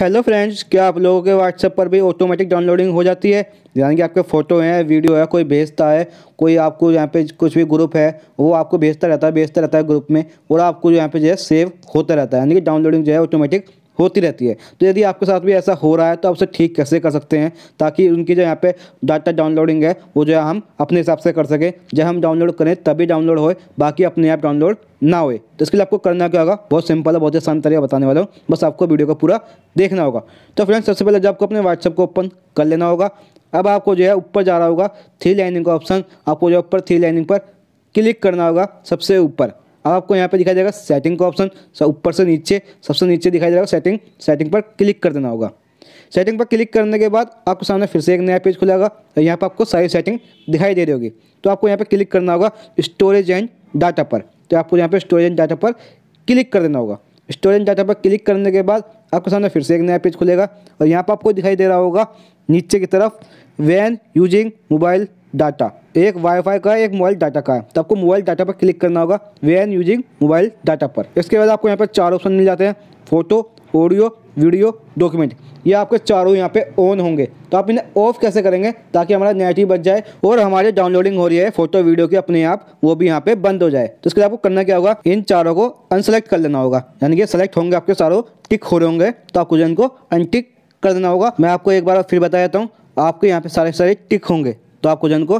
hello friends क्या आप लोगों के व्हाट्सएप पर भी ऑटोमेटिक डाउनलोडिंग हो जाती है यानी कि आपके फ़ोटो हैं वीडियो है कोई भेजता है कोई आपको यहाँ पे कुछ भी ग्रुप है वो आपको भेजता रहता है भेजता रहता है ग्रुप में और आपको यहाँ पे जो है सेव होता रहता है यानी कि डाउनलोडिंग जो है ऑटोमेटिक होती रहती है तो यदि आपके साथ भी ऐसा हो रहा है तो आप उसे ठीक कैसे कर सकते हैं ताकि उनकी जो यहाँ पे डाटा डाउनलोडिंग है वो जो है हम अपने हिसाब से कर सकें जब हम डाउनलोड करें तभी डाउनलोड होए बाकी अपने आप डाउनलोड ना होए तो इसके लिए आपको करना क्या होगा बहुत सिंपल है बहुत आसान तरीका बताने वाला हूँ बस आपको वीडियो को पूरा देखना होगा तो फ्रेंड्स सबसे पहले जब आपको अपने व्हाट्सअप को ओपन कर लेना होगा अब आपको जो है ऊपर जा रहा होगा थ्री लाइनिंग का ऑप्शन आपको जो ऊपर थ्री लाइनिंग पर क्लिक करना होगा सबसे ऊपर आपको यहाँ पे दिखाई देगा सेटिंग का ऑप्शन ऊपर से नीचे सबसे नीचे दिखाई देगा सेटिंग सेटिंग पर क्लिक कर देना होगा सेटिंग पर क्लिक करने के बाद आपको सामने फिर से एक नया पेज खुलेगा और यहाँ पर आपको सारी सेटिंग दिखाई दे रही होगी तो आपको यहाँ पर क्लिक करना होगा स्टोरेज एंड डाटा पर तो आपको यहाँ पर स्टोरेज एंड डाटा पर क्लिक कर देना होगा स्टोरेज डाटा पर क्लिक करने के बाद आपके सामने फिर से एक नया पेज खुलेगा और यहाँ तो पर तो आपको दिखाई दे रहा होगा नीचे की तरफ वैन यूजिंग मोबाइल डाटा एक वाईफाई का है एक मोबाइल डाटा का है तो आपको मोबाइल डाटा पर क्लिक करना होगा when using mobile data पर इसके बाद आपको यहाँ पर चार ऑप्शन मिल जाते हैं फोटो ऑडियो वीडियो डॉक्यूमेंट ये आपके चारों यहाँ पे ऑन होंगे तो आप इन्हें ऑफ कैसे करेंगे ताकि हमारा नेट ही बच जाए और हमारे डाउनलोडिंग हो रही है फोटो वीडियो की अपने आप वो भी यहाँ पे बंद हो जाए तो इसके लिए आपको करना क्या होगा इन चारों को अनसेलेक्ट कर लेना होगा यानी कि सेलेक्ट होंगे आपके चारों टिक हो रहे होंगे तो आपको जो इनको अनटिक कर देना होगा मैं आपको एक बार फिर बता देता हूँ आपके यहाँ पे सारे सारे टिक होंगे तो आपको जो इनको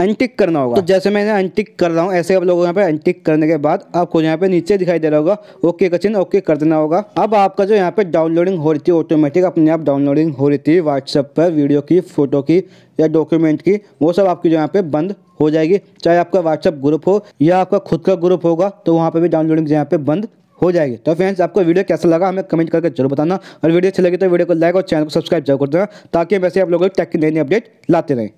अनटिक करना होगा तो जैसे मैंने अनटिक कर रहा हूँ ऐसे आप लोगों यहाँ पे अनटिक करने के बाद आपको यहाँ पे नीचे दिखाई दे रहा होगा ओके का चिन्ह ओके कर देना होगा अब आपका जो यहाँ पे डाउनलोडिंग हो रही थी ऑटोमेटिक अपने आप डाउनलोडिंग हो रही थी व्हाट्सएप पर वीडियो की फोटो की या डॉक्यूमेंट की वो सब आपकी जो यहाँ पे बंद हो जाएगी चाहे आपका व्हाट्सएप ग्रुप हो या आपका खुद का ग्रुप होगा तो वहाँ पर भी डाउनलोडिंग यहाँ पे बंद हो जाएगी तो फ्रेंड्स आपको वीडियो कैसा लगा हमें कमेंट करके जरूर बताना और वीडियो अच्छी लगी तो वीडियो को लाइक और चैनल को सब्सक्राइब जरूर कर देना ताकि वैसे आप लोगों को टेक की नई नई अपडेट लाते रहें